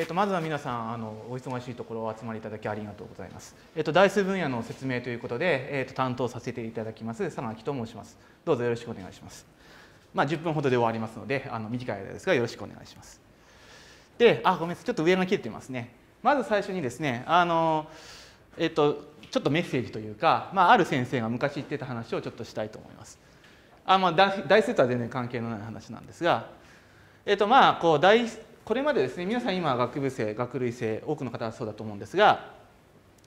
えー、とまずは皆さんあのお忙しいところお集まりいただきありがとうございます。えー、と台数分野の説明ということで、えー、と担当させていただきます佐野明と申します。どうぞよろしくお願いします。まあ、10分ほどで終わりますのであの短い間ですがよろしくお願いします。であごめんなさいちょっと上が切れてますね。まず最初にですねあの、えー、とちょっとメッセージというか、まあ、ある先生が昔言ってた話をちょっとしたいと思います。あまあ、台数とは全然関係のない話なんですが、えーとまあ、こう台これまでですね皆さん今学部生学類生多くの方はそうだと思うんですが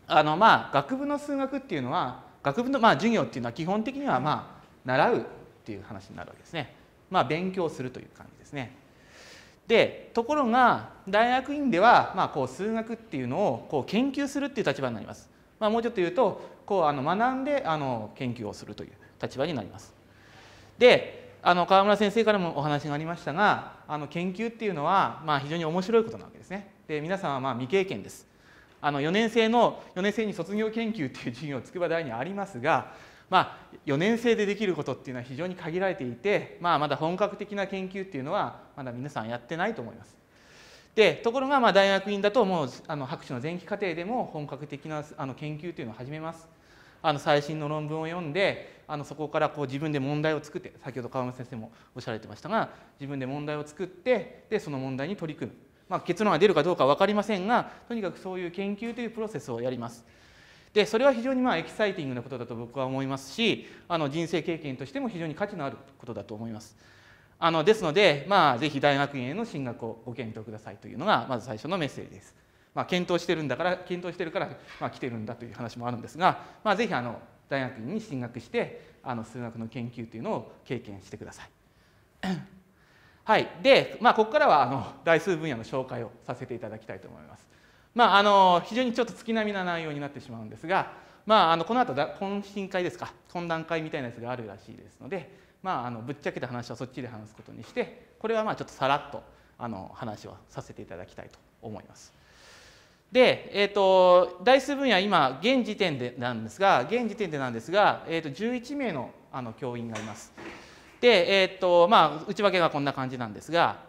あのまあ学部の数学っていうのは学部のまあ授業っていうのは基本的にはまあ習うっていう話になるわけですね。まあ、勉強するという感じですね。でところが大学院では、まあ、こう数学っていうのをこう研究するっていう立場になります。まあ、もうちょっと言うとこうあの学んであの研究をするという立場になります。であの川村先生からもお話がありましたがあの研究っていうのは、まあ、非常に面白いことなわけですね。で皆さんはまあ未経験です。あの4年生の4年生に卒業研究っていう授業筑波大にありますが、まあ、4年生でできることっていうのは非常に限られていて、まあ、まだ本格的な研究っていうのはまだ皆さんやってないと思います。でところがまあ大学院だともうあの博士の前期課程でも本格的なあの研究というのを始めます。あの最新の論文を読んであのそこからこう自分で問題を作って先ほど川村先生もおっしゃられてましたが自分で問題を作ってでその問題に取り組む、まあ、結論が出るかどうか分かりませんがとにかくそういう研究というプロセスをやります。でそれは非常にまあエキサイティングなことだと僕は思いますしあの人生経験としても非常に価値のあることだと思います。あのですので、まあ、ぜひ大学院への進学をご検討くださいというのがまず最初のメッセージです。まあ、検討してるんだから検討してるから、まあ、来てるんだという話もあるんですが、まあ、ぜひあの大学院に進学してあの数学の研究というのを経験してください。はい、で、まあ、ここからはあの代数分野の紹介をさせていただきたいと思います。まあ、あの非常にちょっと月並みな内容になってしまうんですが、まあ、あのこの後と懇親会ですか懇談会みたいなやつがあるらしいですので、まあ、あのぶっちゃけた話はそっちで話すことにしてこれはまあちょっとさらっとあの話をさせていただきたいと思います。で、えーと、台数分野今現時点でなんですが現時点でなんですが、えーと、11名のあの教員がいます。で、えーとまあ、内訳がこんな感じなんですが、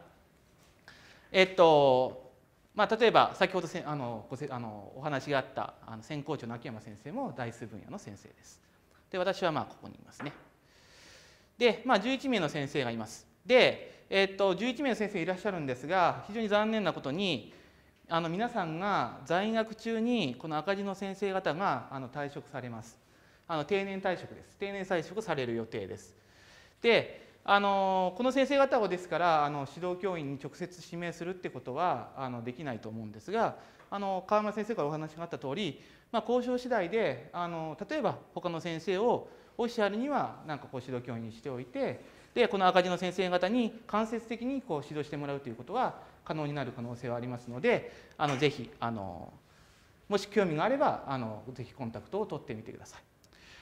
えーとまあ、例えば先ほどせあのごせあのお話があったあの先校長の秋山先生も台数分野の先生です。で私はまあここにいますね。で、まあ、11名の先生がいます。で、えーと、と11名の先生いらっしゃるんですが非常に残念なことにあの皆さんが在学中にこの赤字の先生方があの退職されます。あの定年退職です。定年退職される予定です。で、あのこの先生方をですからあの指導教員に直接指名するってことはあのできないと思うんですが、あの川村先生からお話があった通り、まあ、交渉次第であの例えば他の先生をオフィシャルにはなんかこう指導教員にしておいて。でこの赤字の先生方に間接的にこう指導してもらうということは可能になる可能性はありますのであのぜひあのもし興味があればあのぜひコンタクトを取ってみてください。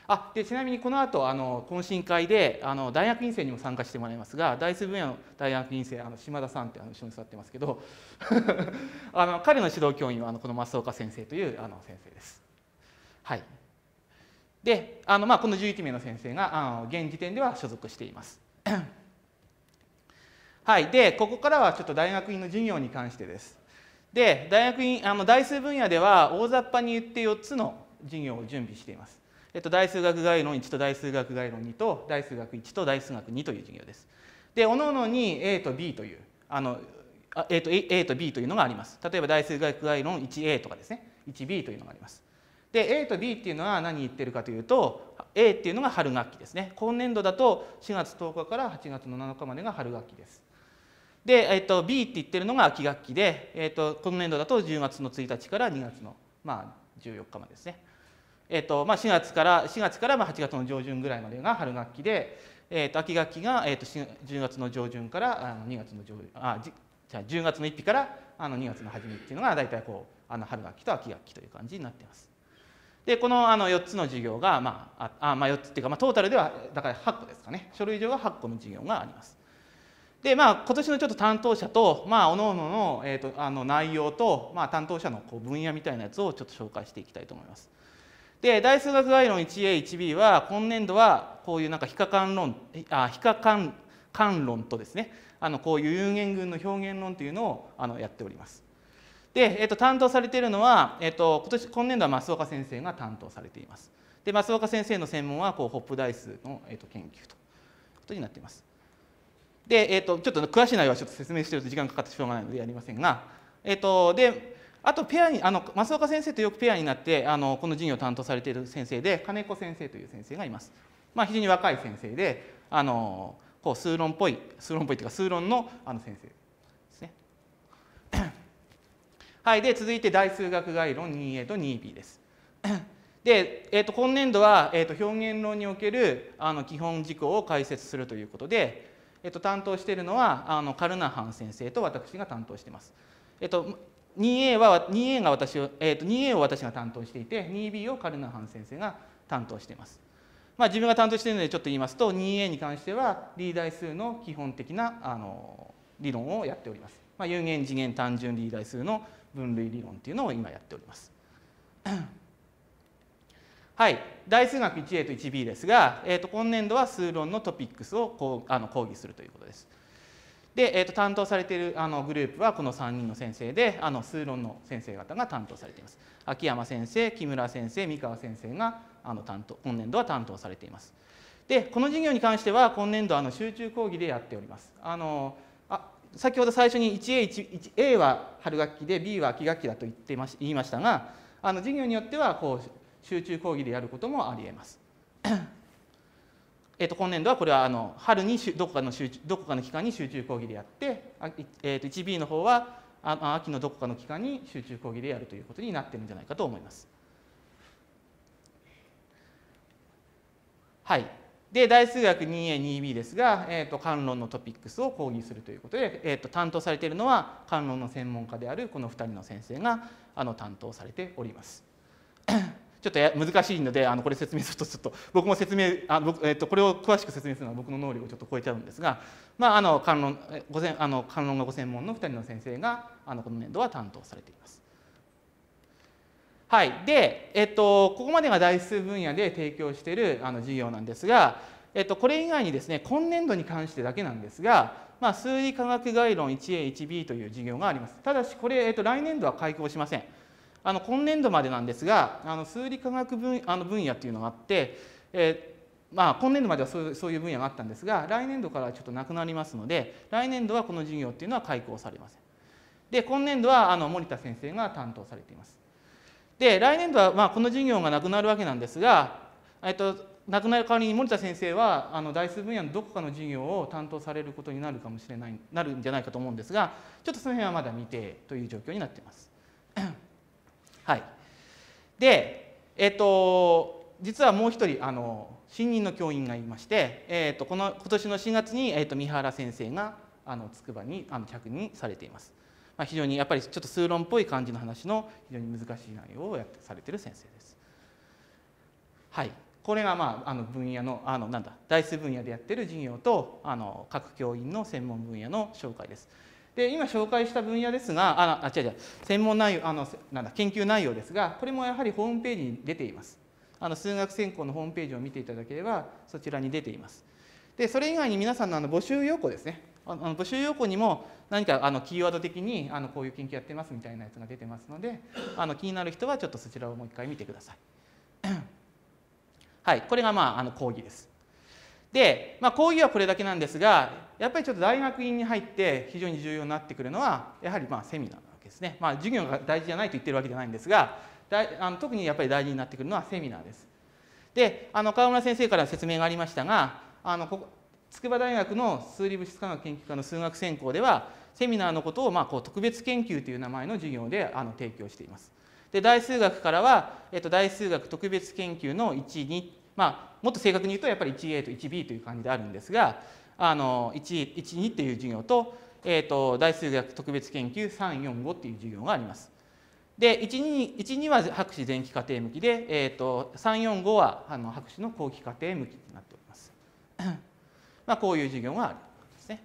あでちなみにこの後あの懇親会であの大学院生にも参加してもらいますが大数分野の大学院生あの島田さんってあの一緒に座ってますけど あの彼の指導教員はあのこの増岡先生というあの先生です。はい、であの、まあ、この11名の先生があの現時点では所属しています。はい、でここからはちょっと大学院の授業に関してです。で大学院あの代数分野では大雑把に言って4つの授業を準備しています。えっと、代数学概論1と代数学概論2と代数学1と代数学2という授業です。でおのおのに A と B というあのあ、ー、と A と B というのがあります。例えば代数学概論 1A とかですね 1B というのがあります。で A と B っていうのは何言ってるかというと A っていうのが春学期ですね今年度だと4月10日から8月の7日までが春学期です。で、えっと、B って言ってるのが秋学期で、えっと、今年度だと10月の1日から2月の、まあ、14日までですね。えっとまあ、4月から4月からまあ8月の上旬ぐらいまでが春学期で、えっと、秋学期が、えっと、10月の上旬からあの2月の上旬あじじゃあ10月の1日からあの2月の初めっていうのが大体こうあの春学期と秋学期という感じになっています。でこのあの4つの事業が、まあ、あまあ4つっていうか、まあ、トータルではだから8個ですかね書類上は8個の事業があります。でまあ今年のちょっと担当者とまあ各々のえっ、ー、とあの内容とまあ担当者のこう分野みたいなやつをちょっと紹介していきたいと思います。で大数学概論 1A1B は今年度はこういうなんか非可観論あ非可観関論とですねあのこういう有限群の表現論というのをあのやっております。で、えっと、担当されているのは、えっと、今年今年度は増岡先生が担当されています。で増岡先生の専門はこうホップダイスの、えっと、研究ということになっています。で、えっと、ちょっと詳しい内容はちょっと説明してると時間かかってしょうがないのでやりませんが、えっと、であとペアにあの増岡先生とよくペアになってあのこの授業を担当されている先生で金子先生という先生がいます。まあ、非常に若い先生であのこう数論っぽい数論っぽいというか数論のあの先生はい、で続いて大数学概論 2A と 2B です。で、えー、と今年度は、えー、と表現論におけるあの基本事項を解説するということで、えー、と担当しているのはあのカルナハン先生と私が担当しています。えー、と 2A, は 2A, が私を、えー、と 2A を私が担当していて 2B をカルナハン先生が担当しています。まあ、自分が担当しているのでちょっと言いますと 2A に関してはリー代数の基本的なあの理論をやっております。まあ、有限次元単純リー代数の分類理論っていうのを今やっております。はい、大数学 1A と 1B ですが、えーと、今年度は数論のトピックスをこうあの講義するということです。で、えーと、担当されているあのグループはこの3人の先生であの数論の先生方が担当されています。秋山先生木村先生三河先生があの担当今年度は担当されています。でこの授業に関しては今年度あの集中講義でやっております。あの先ほど最初に 1A1 A は春学期で B は秋学期だと言ってまし言いましたがあの授業によってはこう集中講義でやることもありえます。えと今年度はこれはあの春にどこかの集中どこかの期間に集中講義でやって、えー、と 1B の方はあ秋のどこかの期間に集中講義でやるということになってるんじゃないかと思います。はいで大数学 2A2B ですが、えーと、と関論のトピックスを講義するということで、えーと、担当されているのは関論の専門家であるこの2人の先生があの担当されております。ちょっと難しいのであのこれ説明するとちょっと僕も説明あ僕、えーと、これを詳しく説明するのは僕の能力をちょっと超えちゃうんですが、まあ、あの関論ごせんあの関論がご専門の2人の先生があのこの年度は担当されています。はい、で、えっと、ここまでが大数分野で提供しているあの授業なんですが、えっと、これ以外にですね今年度に関してだけなんですが、まあ、数理科学概論 1A1B という授業がありますただしこれ、えっと、来年度は開校しませんあの今年度までなんですがあの数理科学分あの分野っていうのがあって、えー、まあ、今年度まではそうそういう分野があったんですが来年度からちょっとなくなりますので来年度はこの授業っていうのは開校されませんで今年度はあの森田先生が担当されていますで来年度はまあこの授業がなくなるわけなんですが、えっと、なくなる代わりに森田先生はあの代数分野のどこかの授業を担当されることになるかもしれないなるんじゃないかと思うんですがちょっとその辺はまだ未定という状況になってます。はい、で、えっと、実はもう一人あの新任の教員がいまして、えっと、この今年の4月に、えっと、三原先生があの筑波にあの着任されています。まあ、非常にやっぱりちょっと数論っぽい感じの話の非常に難しい内容をやされてる先生です。はい、これが、まあ、あの分野のあのなんだ大数分野でやってる授業とあの各教員の専門分野の紹介です。で今紹介した分野ですがああ違う違う専門内容あのなんだ研究内容ですがこれもやはりホームページに出ています。あの数学専攻のホームページを見ていただければそちらに出ています。でそれ以外に皆さんのあの募集要項ですねあの募集要項にも何かあのキーワード的にあのこういう研究やってますみたいなやつが出てますのであの気になる人はちょっとそちらをもう一回見てください。はい、これがまああの講義です。で、まあ、講義はこれだけなんですがやっぱりちょっと大学院に入って非常に重要になってくるのはやはりまセミナーなわけですね。まあ、授業が大事じゃないと言ってるわけじゃないんですがだいあの特にやっぱり大事になってくるのはセミナーです。であの川村先生から説明がありましたがあのここ筑波大学の数理物質科学研究科の数学専攻ではセミナーのことをまあこう特別研究という名前の授業であの提供しています。で大数学からは、えっと、大数学特別研究の12、まあ、もっと正確に言うとやっぱり 1A と 1B という感じであるんですがあの12っていう授業と,、えっと大数学特別研究345っていう授業があります。で12は博士前期課程向きで、えっと345はあの博士の後期課程向きになっております。まあ、こういう授業があるですね。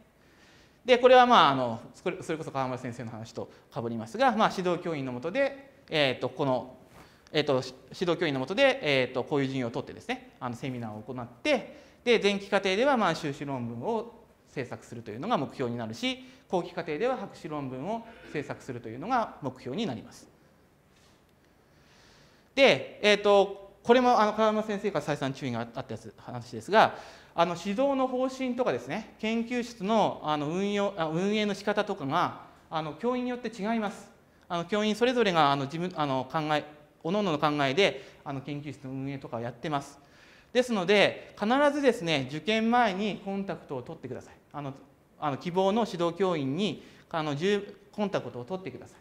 でこれはまああのそれこそ川村先生の話とかぶりますが、まあ、指導教員のもとで、えー、とこの、えー、と指導教員のもで、えー、とこういう授業を取ってですねあのセミナーを行ってで前期課程ではまあ修士論文を制作するというのが目標になるし後期課程では博士論文を制作するというのが目標になります。で、えーと、これもあの川村先生から再三注意があったやつ話ですがあの指導の方針とかですね研究室のあの運用運営の仕方とかがあの教員によって違います。あの教員それぞれがあの自分あの考え各々の考えであの研究室の運営とかをやってます。ですので必ずですね受験前にコンタクトを取ってください。あのあの希望の指導教員にあのコンタクトを取ってください。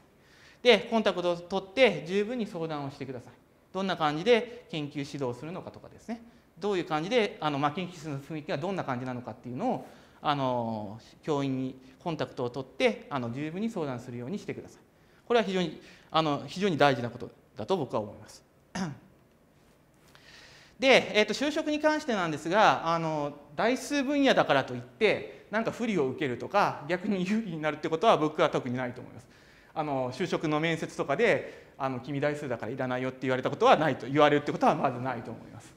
でコンタクトを取って十分に相談をしてください。どんな感じで研究指導するのかとかですねどういう感じであのマキンキスの雰囲気がどんな感じなのかっていうのをあの教員にコンタクトを取ってあの十分に相談するようにしてください。これは非常にあの非常に大事なことだと僕は思います。で、えー、と就職に関してなんですがあの大数分野だからといってなんか不利を受けるとか逆に有利になるってことは僕は特にないと思います。あの就職の面接とかであの君大数だからいらないよって言われたことはないと言われるってことはまずないと思います。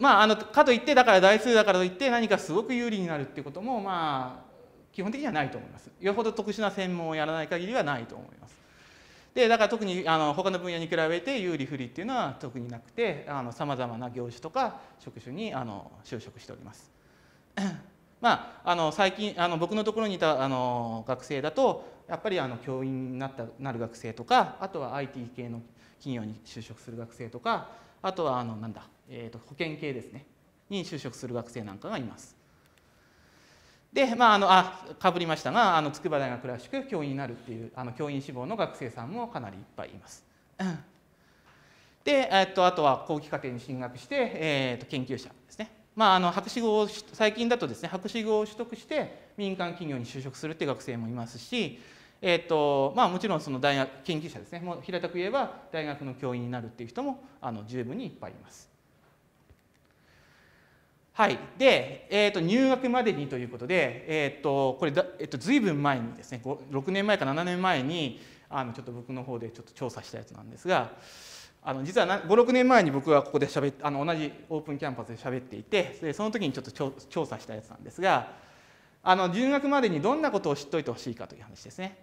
まあ、あのかといってだから台数だからといって何かすごく有利になるっていうこともまあ基本的にはないと思います。よほど特殊な専門をやらない限りはないと思います。でだから特にあの他の分野に比べて有利不利っていうのは特になくてさまざまな業種とか職種にあの就職しております。まあ、あの最近あの僕のところにいたあの学生だとやっぱりあの教員になったなる学生とかあとは IT 系の企業に就職する学生とかあとはあのなんだえーと、保険系ですねに就職する学生なんかがいます。で、まあ、あのあかぶりましたがあの筑波大学らしく教員になるっていうあの教員志望の学生さんもかなりいっぱいいます。で、えっと、あとは後期課程に進学して、えーと、と研究者ですね、まあ、あの博士号を最近だとですね博士号を取得して民間企業に就職するっていう学生もいますし、えっとまあ、もちろんその大学研究者ですねもう平たく言えば大学の教員になるっていう人もあの十分にいっぱいいます。はい、で、えーと、入学までにということで、えーと、これだ、えーと、いぶん前にですね6年前か7年前にあのちょっと僕の方でちょっと調査したやつなんですがあの実は56年前に僕はここでしゃべあの同じオープンキャンパスで喋っていてでその時にちょっと調査したやつなんですがあの入学までにどんなことを知っておいてほしいかという話ですね。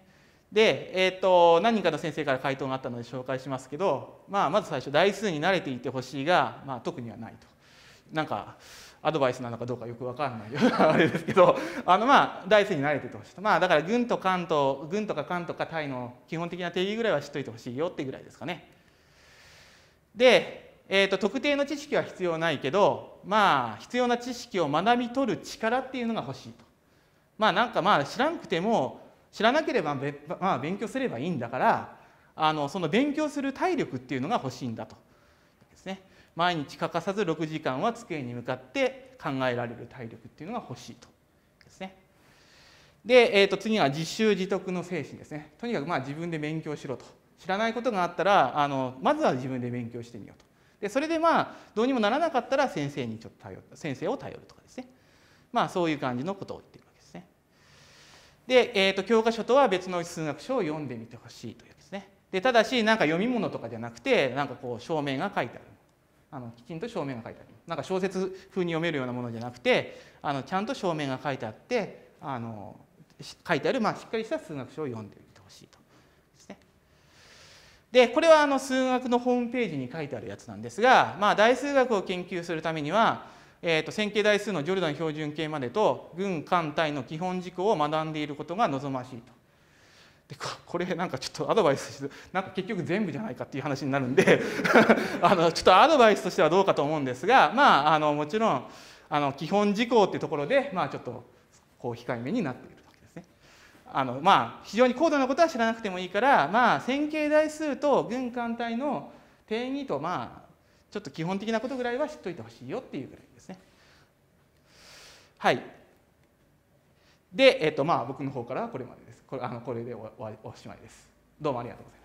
で、えーと、と何人かの先生から回答があったので紹介しますけど、まあ、まず最初台数に慣れていてほしいが、まあ、特にはないと。なんかアドバイスなのかどうかよく分かんないような あれですけどあのまあダイに慣れててほしいまあだから軍と関東軍とか関とかタイの基本的な定義ぐらいは知っといてほしいよってぐらいですかね。で、えーと、と特定の知識は必要ないけどまあ必要な知識を学び取る力っていうのが欲しいと。まあなんかまあ知らなくても知らなければ、まあ、勉強すればいいんだからあのその勉強する体力っていうのが欲しいんだとですね。毎日欠かさず6時間は机に向かって考えられる体力っていうのが欲しいとですね。で、えー、と次は自習自得の精神ですね。とにかくまあ自分で勉強しろと。知らないことがあったらあのまずは自分で勉強してみようと。でそれでまあどうにもならなかったら先生にちょっと頼る先生を頼るとかですね。まあそういう感じのことを言ってるわけですね。で、えー、と教科書とは別の数学書を読んでみてほしいというわけですね。でただしなんか読み物とかじゃなくてなんかこう証明が書いてある。あのきちんと正面が書いてあるなんか小説風に読めるようなものじゃなくてあのちゃんと正面が書いてあってあの書いてある、まあ、しっかりした数学書を読んでおいてほしいとですね。でこれはあの数学のホームページに書いてあるやつなんですが、まあ、大数学を研究するためには、えーと、線形代数のジョルダン標準形までと群艦隊の基本軸を学んでいることが望ましいと。でこれなんかちょっとアドバイスしてなんか結局全部じゃないかっていう話になるんで あのちょっとアドバイスとしてはどうかと思うんですがまああのもちろんあの基本事項っていうところでまあちょっとこう控えめになっているわけですね。あのまあ非常に高度なことは知らなくてもいいからまあ線形代数と軍艦体の定義とまあちょっと基本的なことぐらいは知っといてほしいよっていうぐらいですね。はい。で、えっと、まあ僕の方からこれまでこれあのこれでおおしまいです。どうもありがとうございまし